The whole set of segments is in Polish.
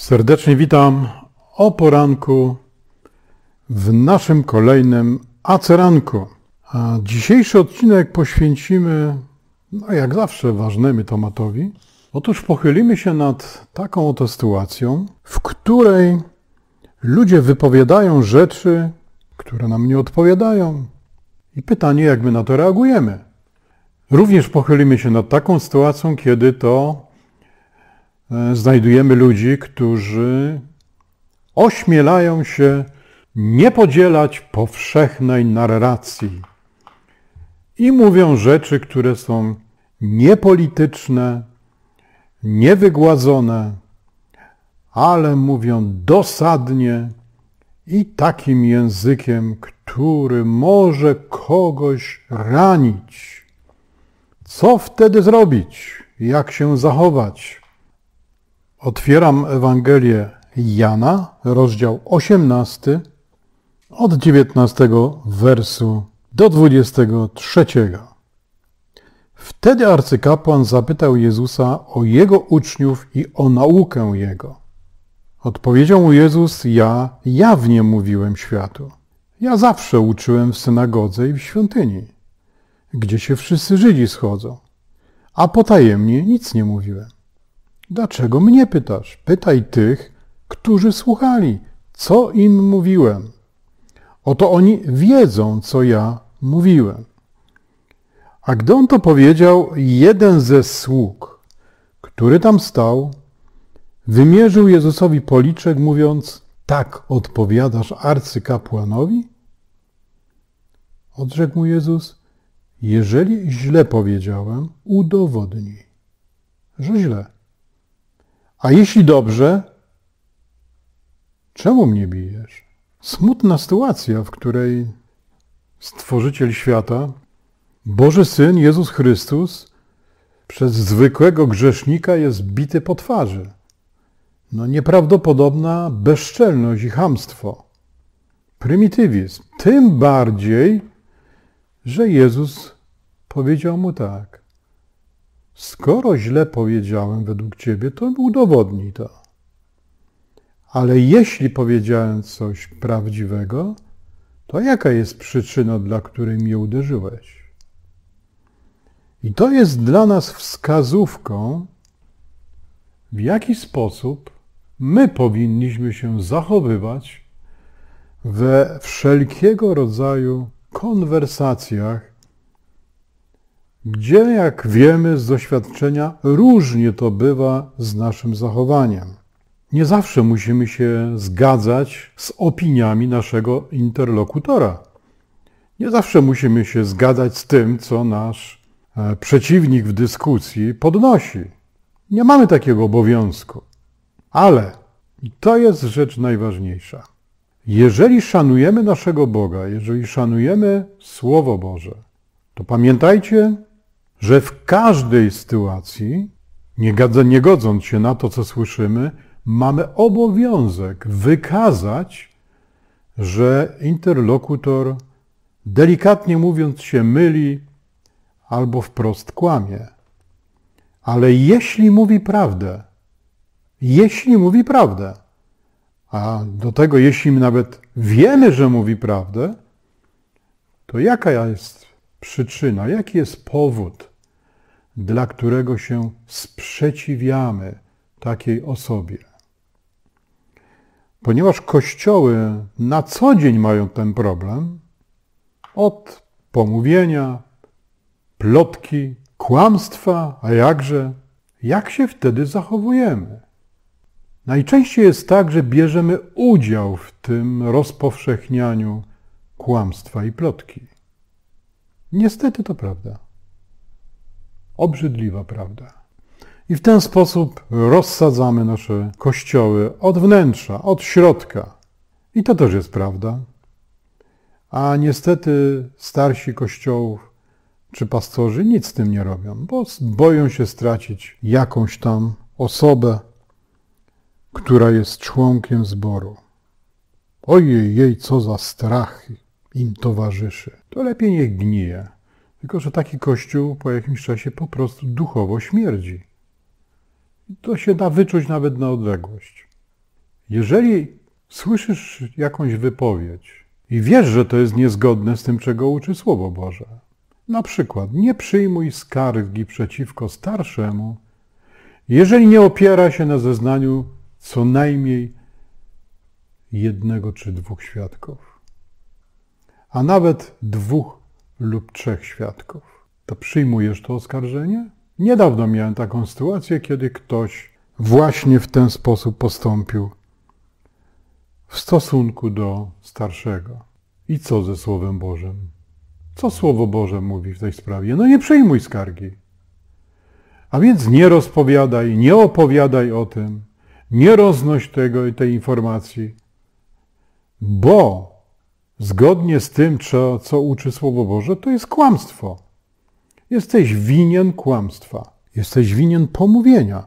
Serdecznie witam o poranku w naszym kolejnym aceranku. A dzisiejszy odcinek poświęcimy, no jak zawsze, ważnemu tematowi. Otóż pochylimy się nad taką oto sytuacją, w której ludzie wypowiadają rzeczy, które nam nie odpowiadają. I pytanie, jak my na to reagujemy. Również pochylimy się nad taką sytuacją, kiedy to E, znajdujemy ludzi, którzy ośmielają się nie podzielać powszechnej narracji i mówią rzeczy, które są niepolityczne, niewygładzone, ale mówią dosadnie i takim językiem, który może kogoś ranić. Co wtedy zrobić? Jak się zachować? Otwieram Ewangelię Jana, rozdział 18, od 19 wersu do 23. Wtedy arcykapłan zapytał Jezusa o jego uczniów i o naukę jego. Odpowiedział mu Jezus: Ja jawnie mówiłem światu. Ja zawsze uczyłem w synagodze i w świątyni, gdzie się wszyscy Żydzi schodzą, a potajemnie nic nie mówiłem. Dlaczego mnie pytasz? Pytaj tych, którzy słuchali, co im mówiłem. Oto oni wiedzą, co ja mówiłem. A gdy on to powiedział, jeden ze sług, który tam stał, wymierzył Jezusowi policzek, mówiąc: Tak odpowiadasz arcykapłanowi? Odrzekł mu Jezus: Jeżeli źle powiedziałem, udowodnij, że źle. A jeśli dobrze, czemu mnie bijesz? Smutna sytuacja, w której Stworzyciel świata, Boży Syn Jezus Chrystus, przez zwykłego grzesznika jest bity po twarzy. No nieprawdopodobna bezczelność i hamstwo. Prymitywizm. Tym bardziej, że Jezus powiedział mu tak. Skoro źle powiedziałem według ciebie, to udowodnij to. Ale jeśli powiedziałem coś prawdziwego, to jaka jest przyczyna, dla której mnie uderzyłeś? I to jest dla nas wskazówką, w jaki sposób my powinniśmy się zachowywać we wszelkiego rodzaju konwersacjach gdzie, jak wiemy z doświadczenia, różnie to bywa z naszym zachowaniem. Nie zawsze musimy się zgadzać z opiniami naszego interlokutora. Nie zawsze musimy się zgadzać z tym, co nasz e, przeciwnik w dyskusji podnosi. Nie mamy takiego obowiązku. Ale i to jest rzecz najważniejsza. Jeżeli szanujemy naszego Boga, jeżeli szanujemy Słowo Boże, to pamiętajcie, że w każdej sytuacji, nie, gadza, nie godząc się na to, co słyszymy, mamy obowiązek wykazać, że interlokutor, delikatnie mówiąc, się myli albo wprost kłamie. Ale jeśli mówi prawdę, jeśli mówi prawdę, a do tego, jeśli nawet wiemy, że mówi prawdę, to jaka jest przyczyna, jaki jest powód dla którego się sprzeciwiamy takiej osobie. Ponieważ kościoły na co dzień mają ten problem, od pomówienia, plotki, kłamstwa, a jakże, jak się wtedy zachowujemy? Najczęściej jest tak, że bierzemy udział w tym rozpowszechnianiu kłamstwa i plotki. Niestety to prawda. Obrzydliwa prawda. I w ten sposób rozsadzamy nasze kościoły od wnętrza, od środka. I to też jest prawda. A niestety starsi kościołów czy pastorzy nic z tym nie robią, bo boją się stracić jakąś tam osobę, która jest członkiem zboru. Ojej, jej, co za strach im towarzyszy. To lepiej niech gnije. Tylko, że taki kościół po jakimś czasie po prostu duchowo śmierdzi. to się da wyczuć nawet na odległość. Jeżeli słyszysz jakąś wypowiedź i wiesz, że to jest niezgodne z tym, czego uczy Słowo Boże, na przykład nie przyjmuj skargi przeciwko starszemu, jeżeli nie opiera się na zeznaniu co najmniej jednego czy dwóch świadków, a nawet dwóch lub trzech świadków. To przyjmujesz to oskarżenie? Niedawno miałem taką sytuację, kiedy ktoś właśnie w ten sposób postąpił w stosunku do starszego. I co ze Słowem Bożym? Co Słowo Boże mówi w tej sprawie? No nie przyjmuj skargi. A więc nie rozpowiadaj, nie opowiadaj o tym, nie roznoś tego i tej informacji, bo zgodnie z tym, co, co uczy Słowo Boże, to jest kłamstwo. Jesteś winien kłamstwa. Jesteś winien pomówienia.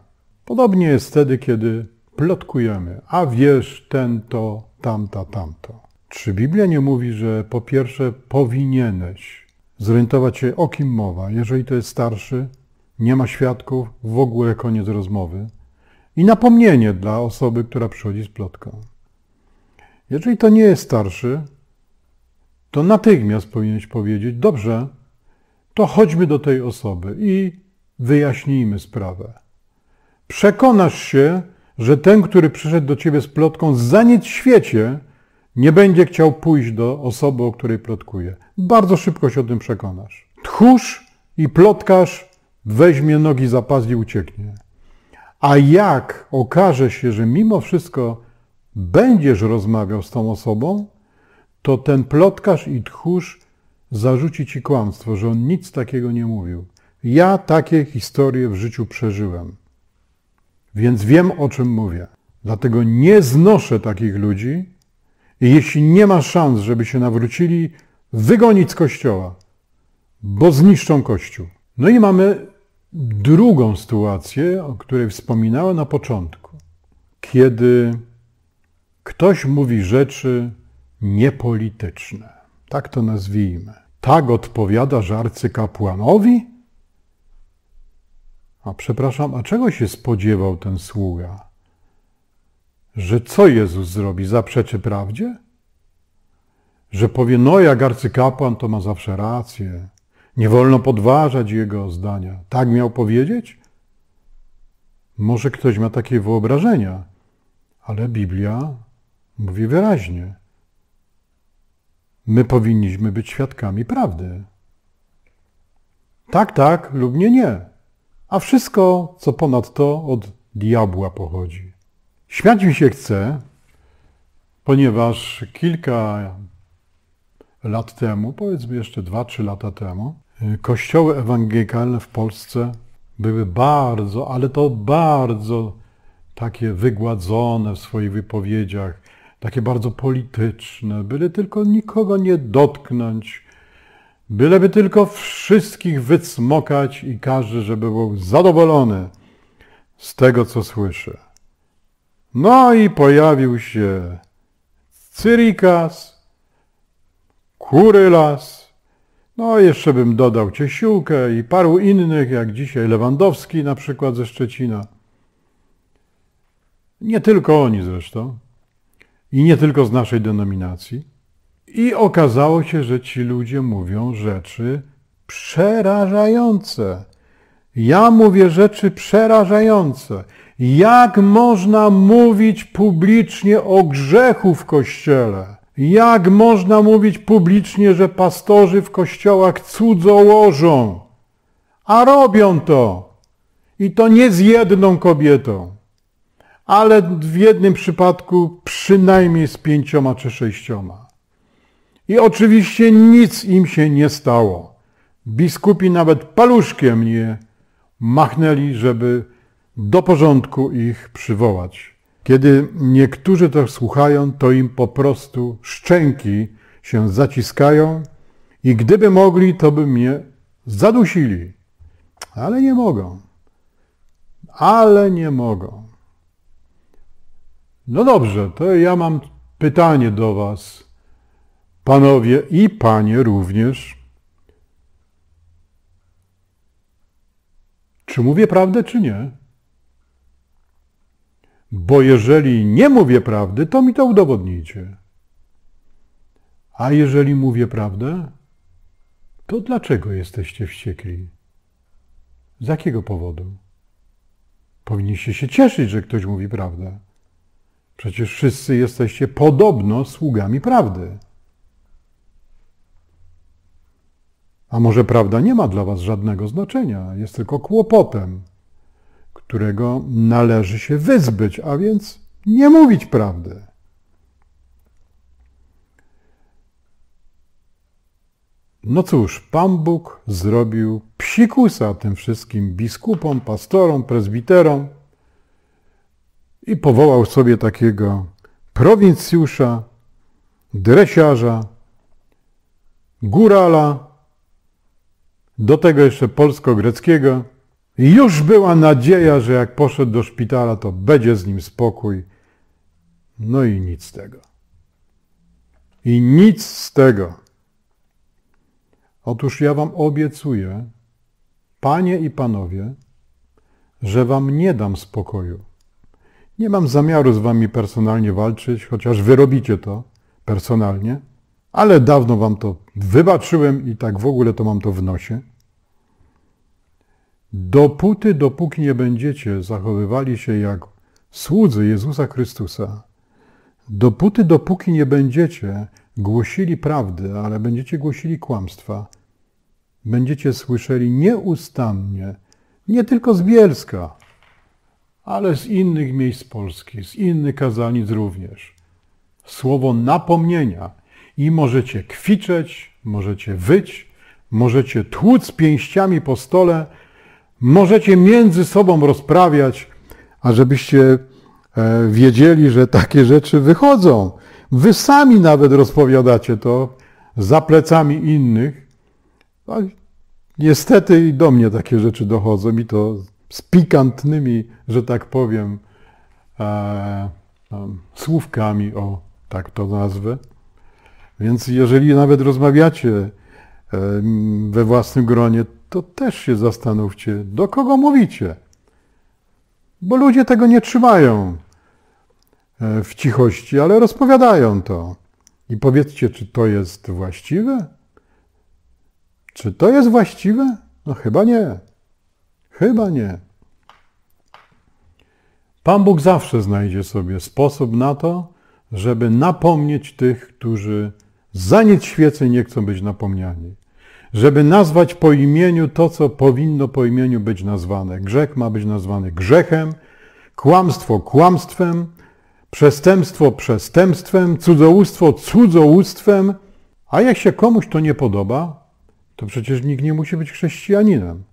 Podobnie jest wtedy, kiedy plotkujemy, a wiesz ten to, tamta, tamto. Czy Biblia nie mówi, że po pierwsze powinieneś zorientować się, o kim mowa, jeżeli to jest starszy, nie ma świadków, w ogóle koniec rozmowy i napomnienie dla osoby, która przychodzi z plotką. Jeżeli to nie jest starszy, to natychmiast powinieneś powiedzieć: Dobrze, to chodźmy do tej osoby i wyjaśnijmy sprawę. Przekonasz się, że ten, który przyszedł do ciebie z plotką, za nic w świecie nie będzie chciał pójść do osoby, o której plotkuje. Bardzo szybko się o tym przekonasz. Tchórz i plotkarz weźmie nogi za pas i ucieknie. A jak okaże się, że mimo wszystko będziesz rozmawiał z tą osobą, to ten plotkarz i tchórz zarzuci ci kłamstwo, że on nic takiego nie mówił. Ja takie historie w życiu przeżyłem, więc wiem o czym mówię. Dlatego nie znoszę takich ludzi i jeśli nie ma szans, żeby się nawrócili, wygonić z kościoła, bo zniszczą kościół. No i mamy drugą sytuację, o której wspominałem na początku, kiedy ktoś mówi rzeczy, niepolityczne. Tak to nazwijmy. Tak odpowiada żarcy kapłanowi? A przepraszam, a czego się spodziewał ten sługa? Że co Jezus zrobi? Zaprzeczy prawdzie? Że powie, no jak arcykapłan to ma zawsze rację. Nie wolno podważać jego zdania. Tak miał powiedzieć? Może ktoś ma takie wyobrażenia, ale Biblia mówi wyraźnie. My powinniśmy być świadkami prawdy. Tak, tak lub nie, nie. A wszystko, co ponadto od diabła pochodzi. Śmiać mi się chce, ponieważ kilka lat temu, powiedzmy jeszcze 2-3 lata temu, kościoły ewangelikalne w Polsce były bardzo, ale to bardzo takie wygładzone w swoich wypowiedziach, takie bardzo polityczne, byle tylko nikogo nie dotknąć, byleby tylko wszystkich wycmokać i każdy, żeby był zadowolony z tego, co słyszy. No i pojawił się Cyrikas, Kurylas, no jeszcze bym dodał Ciesiłkę i paru innych, jak dzisiaj Lewandowski na przykład ze Szczecina. Nie tylko oni zresztą i nie tylko z naszej denominacji. I okazało się, że ci ludzie mówią rzeczy przerażające. Ja mówię rzeczy przerażające. Jak można mówić publicznie o grzechu w kościele? Jak można mówić publicznie, że pastorzy w kościołach cudzołożą? A robią to. I to nie z jedną kobietą ale w jednym przypadku przynajmniej z pięcioma czy sześcioma. I oczywiście nic im się nie stało. Biskupi nawet paluszkiem nie machnęli, żeby do porządku ich przywołać. Kiedy niektórzy to słuchają, to im po prostu szczęki się zaciskają i gdyby mogli, to by mnie zadusili. Ale nie mogą. Ale nie mogą. No dobrze, to ja mam pytanie do Was, panowie i panie również. Czy mówię prawdę, czy nie? Bo jeżeli nie mówię prawdy, to mi to udowodnijcie. A jeżeli mówię prawdę, to dlaczego jesteście wściekli? Z jakiego powodu? Powinniście się cieszyć, że ktoś mówi prawdę. Przecież wszyscy jesteście podobno sługami prawdy. A może prawda nie ma dla Was żadnego znaczenia, jest tylko kłopotem, którego należy się wyzbyć, a więc nie mówić prawdy. No cóż, Pan Bóg zrobił psikusa tym wszystkim biskupom, pastorom, prezbiterom i powołał sobie takiego prowincjusza, dresiarza, górala, do tego jeszcze polsko-greckiego. I już była nadzieja, że jak poszedł do szpitala, to będzie z nim spokój. No i nic z tego. I nic z tego. Otóż ja wam obiecuję, panie i panowie, że wam nie dam spokoju. Nie mam zamiaru z wami personalnie walczyć, chociaż wy robicie to personalnie, ale dawno wam to wybaczyłem i tak w ogóle to mam to w nosie. Dopóty, dopóki nie będziecie zachowywali się jak słudzy Jezusa Chrystusa, dopóty, dopóki nie będziecie głosili prawdy, ale będziecie głosili kłamstwa, będziecie słyszeli nieustannie, nie tylko z Bielska, ale z innych miejsc Polski, z innych kazalnic również. Słowo napomnienia i możecie kwiczeć, możecie wyć, możecie tłuc pięściami po stole, możecie między sobą rozprawiać, a żebyście e, wiedzieli, że takie rzeczy wychodzą. Wy sami nawet rozpowiadacie to za plecami innych. No, niestety i do mnie takie rzeczy dochodzą i to z pikantnymi, że tak powiem, e, um, słówkami, o tak to nazwę. Więc jeżeli nawet rozmawiacie e, we własnym gronie, to też się zastanówcie, do kogo mówicie. Bo ludzie tego nie trzymają e, w cichości, ale rozpowiadają to. I powiedzcie, czy to jest właściwe? Czy to jest właściwe? No chyba nie. Chyba nie. Pan Bóg zawsze znajdzie sobie sposób na to, żeby napomnieć tych, którzy za nic świecy nie chcą być napomniani. Żeby nazwać po imieniu to, co powinno po imieniu być nazwane. Grzech ma być nazwany grzechem, kłamstwo kłamstwem, przestępstwo przestępstwem, cudzołóstwo cudzołóstwem. A jak się komuś to nie podoba, to przecież nikt nie musi być chrześcijaninem.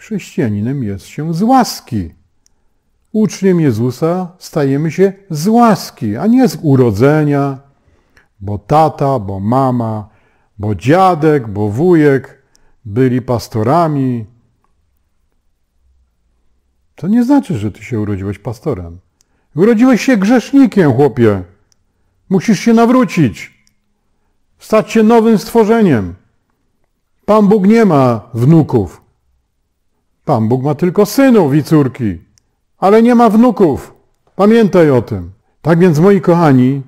Chrześcijaninem jest się z łaski. Uczniem Jezusa stajemy się z łaski, a nie z urodzenia, bo tata, bo mama, bo dziadek, bo wujek byli pastorami. To nie znaczy, że ty się urodziłeś pastorem. Urodziłeś się grzesznikiem, chłopie. Musisz się nawrócić, stać się nowym stworzeniem. Pan Bóg nie ma wnuków. Pan Bóg ma tylko synów i córki, ale nie ma wnuków. Pamiętaj o tym. Tak więc, moi kochani,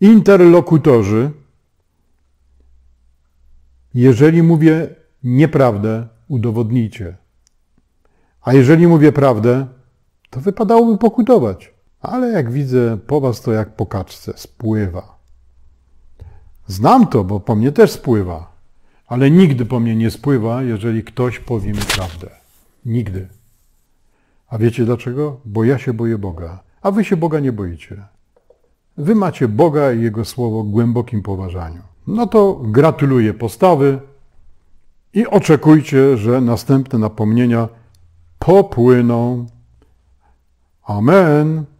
interlokutorzy, jeżeli mówię nieprawdę, udowodnijcie. A jeżeli mówię prawdę, to wypadałoby pokutować. Ale jak widzę, po was to jak po kaczce spływa. Znam to, bo po mnie też spływa ale nigdy po mnie nie spływa, jeżeli ktoś powie mi prawdę. Nigdy. A wiecie dlaczego? Bo ja się boję Boga, a wy się Boga nie boicie. Wy macie Boga i Jego słowo w głębokim poważaniu. No to gratuluję postawy i oczekujcie, że następne napomnienia popłyną. Amen.